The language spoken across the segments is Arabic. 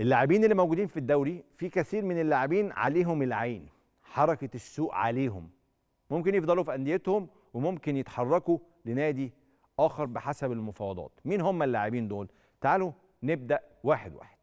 اللاعبين اللي موجودين في الدوري في كثير من اللاعبين عليهم العين حركه السوق عليهم ممكن يفضلوا في انديتهم وممكن يتحركوا لنادي اخر بحسب المفاوضات مين هم اللاعبين دول تعالوا نبدا واحد واحد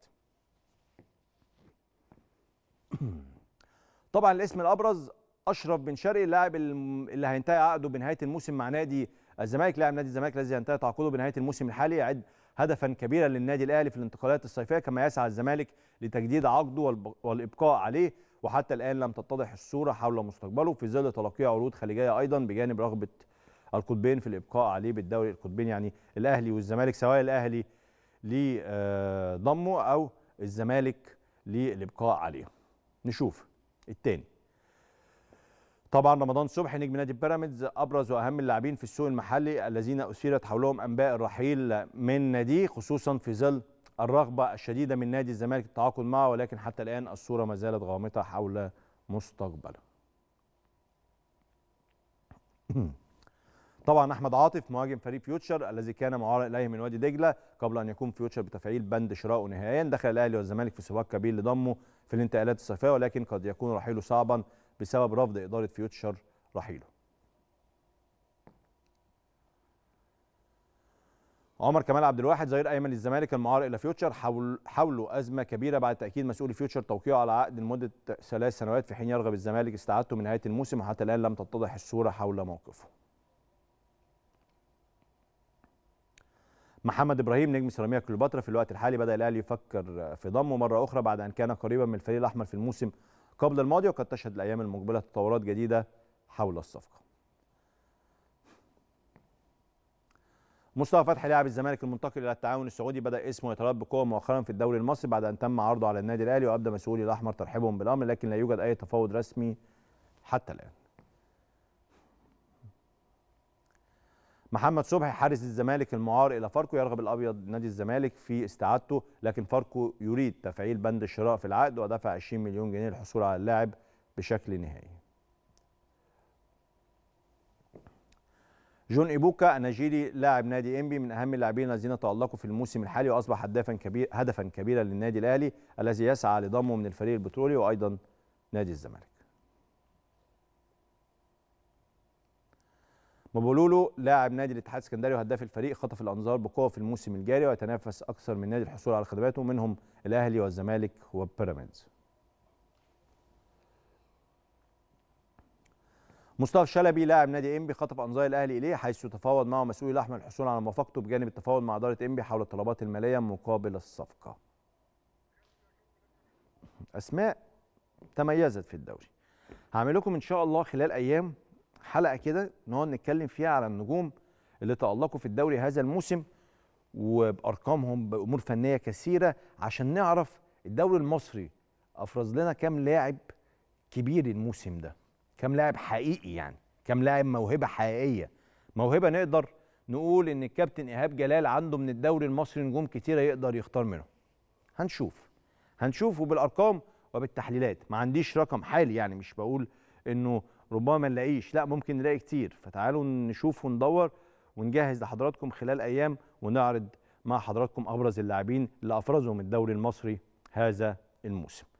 طبعا الاسم الابرز اشرف بن شرقي اللاعب اللي هينتهي عقده بنهايه الموسم مع نادي الزمالك لاعب نادي الزمالك الذي ينتهي تعاقده بنهايه الموسم الحالي يعد هدفا كبيرا للنادي الاهلي في الانتقالات الصيفيه كما يسعى الزمالك لتجديد عقده والابقاء عليه وحتى الان لم تتضح الصوره حول مستقبله في ظل تلقيه عروض خليجيه ايضا بجانب رغبه القطبين في الابقاء عليه بالدوري القطبين يعني الاهلي والزمالك سواء الاهلي لضمه او الزمالك للابقاء عليه نشوف التاني طبعا رمضان صبحي نجم نادي بيراميدز ابرز واهم اللاعبين في السوق المحلي الذين اثيرت حولهم انباء الرحيل من ناديه خصوصا في ظل الرغبه الشديده من نادي الزمالك التعاقد معه ولكن حتى الان الصوره ما زالت غامضه حول مستقبله. طبعا احمد عاطف مهاجم فريق فيوتشر الذي كان معار اليه من وادي دجله قبل ان يقوم فيوتشر بتفعيل بند شرائه نهائيا دخل الاهلي والزمالك في سباق كبير لضمه في الانتقالات الصيفيه ولكن قد يكون رحيله صعبا بسبب رفض إدارة فيوتشر رحيله عمر كمال عبد الواحد ظهير ايمن للزمالك المعار الى فيوتشر حول حوله ازمه كبيره بعد تاكيد مسؤول فيوتشر توقيعه على عقد لمده ثلاث سنوات في حين يرغب الزمالك استعادته من نهايه الموسم وحتى الان لم تتضح الصوره حول موقفه. محمد ابراهيم نجم سيراميكا كليوباترا في الوقت الحالي بدا الاهلي يفكر في ضمه مره اخرى بعد ان كان قريبا من الفريق الاحمر في الموسم قبل الماضي وقد تشهد الأيام المقبلة تطورات جديدة حول الصفقة مصطفى فتحي لاعب الزمالك المنتقل الى التعاون السعودي بدا اسمه يتردد بقوه مؤخرا في الدوري المصري بعد ان تم عرضه على النادي الاهلي وابدى مسؤولي الاحمر ترحيبهم بالامر لكن لا يوجد اي تفاوض رسمي حتى الان محمد صبحي حارس الزمالك المعار الى فاركو يرغب الابيض نادي الزمالك في استعادته لكن فاركو يريد تفعيل بند الشراء في العقد ودفع 20 مليون جنيه للحصول على اللاعب بشكل نهائي. جون ايبوكا النيجيري لاعب نادي انبي من اهم اللاعبين الذين تالقوا في الموسم الحالي واصبح هدافا كبير هدفا كبيرا للنادي الاهلي الذي يسعى لضمه من الفريق البترولي وايضا نادي الزمالك. بيقولوا لاعب نادي الاتحاد السكندري وهداف الفريق خطف الانظار بقوه في الموسم الجاري ويتنافس اكثر من نادي الحصول على خدماته منهم الاهلي والزمالك وبيراميدز. مصطفى شلبي لاعب نادي انبي خطف انظار الاهلي اليه حيث تفاوض معه مسؤول الاحمر الحصول على موافقته بجانب التفاوض مع اداره انبي حول الطلبات الماليه مقابل الصفقه. اسماء تميزت في الدوري. هعمل لكم ان شاء الله خلال ايام حلقه كده نقعد نتكلم فيها على النجوم اللي تالقوا في الدوري هذا الموسم وبارقامهم بامور فنيه كثيره عشان نعرف الدوري المصري افرز لنا كام لاعب كبير الموسم ده كام لاعب حقيقي يعني كام لاعب موهبه حقيقيه موهبه نقدر نقول ان الكابتن ايهاب جلال عنده من الدوري المصري نجوم كتيره يقدر يختار منهم هنشوف هنشوف وبالارقام وبالتحليلات ما عنديش رقم حالي يعني مش بقول انه ربما ما نلاقيش لا ممكن نلاقي كتير فتعالوا نشوف وندور ونجهز لحضراتكم خلال ايام ونعرض مع حضراتكم ابرز اللاعبين اللي افرزهم الدوري المصري هذا الموسم